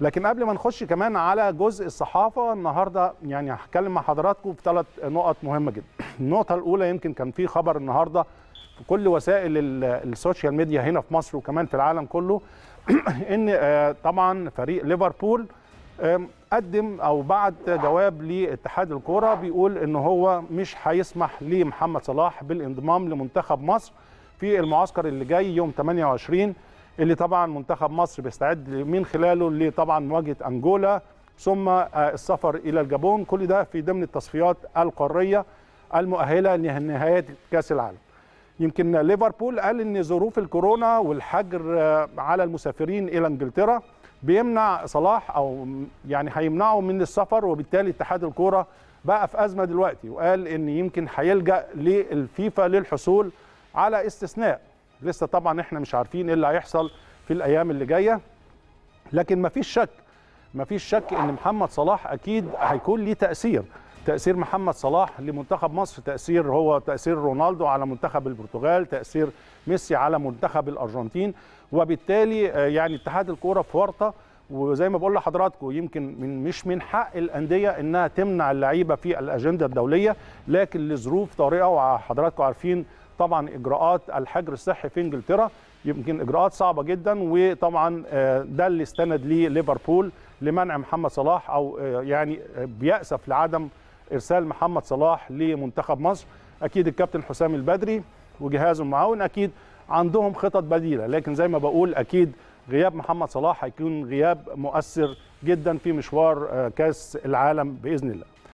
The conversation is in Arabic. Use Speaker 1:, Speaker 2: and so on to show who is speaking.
Speaker 1: لكن قبل ما نخش كمان على جزء الصحافه النهارده يعني هتكلم مع حضراتكم في ثلاث نقط مهمه جدا. النقطه الاولى يمكن كان في خبر النهارده في كل وسائل السوشيال ميديا هنا في مصر وكمان في العالم كله ان آه، طبعا فريق ليفربول قدم او بعت جواب لاتحاد الكوره بيقول ان هو مش هيسمح لمحمد صلاح بالانضمام لمنتخب مصر في المعسكر اللي جاي يوم 28 اللي طبعا منتخب مصر بيستعد من خلاله لطبعا مواجهه انجولا ثم آه، السفر الى الجابون كل ده في ضمن التصفيات القاريه المؤهله لنهايات كاس العالم يمكن ليفربول قال ان ظروف الكورونا والحجر آه، على المسافرين الى انجلترا بيمنع صلاح او يعني هيمنعه من السفر وبالتالي اتحاد الكوره بقى في ازمه دلوقتي وقال ان يمكن هيلجا للفيفا للحصول على استثناء لسه طبعا احنا مش عارفين ايه اللي هيحصل في الايام اللي جايه لكن مفيش شك مفيش شك ان محمد صلاح اكيد هيكون ليه تاثير تاثير محمد صلاح لمنتخب مصر تاثير هو تاثير رونالدو على منتخب البرتغال تاثير ميسي على منتخب الارجنتين وبالتالي آه، يعني اتحاد الكوره في ورطه وزي ما بقول لحضراتكم يمكن من مش من حق الانديه انها تمنع اللعيبه في الاجنده الدوليه لكن لظروف طارئه وحضراتكم عارفين طبعا اجراءات الحجر الصحي في انجلترا يمكن اجراءات صعبه جدا وطبعا آه، ده اللي استند ليه ليفربول لمنع محمد صلاح او آه، يعني آه، بيأسف لعدم ارسال محمد صلاح لمنتخب مصر اكيد الكابتن حسام البدري وجهازه المعاون اكيد عندهم خطط بديله لكن زي ما بقول اكيد غياب محمد صلاح هيكون غياب مؤثر جدا في مشوار كاس العالم باذن الله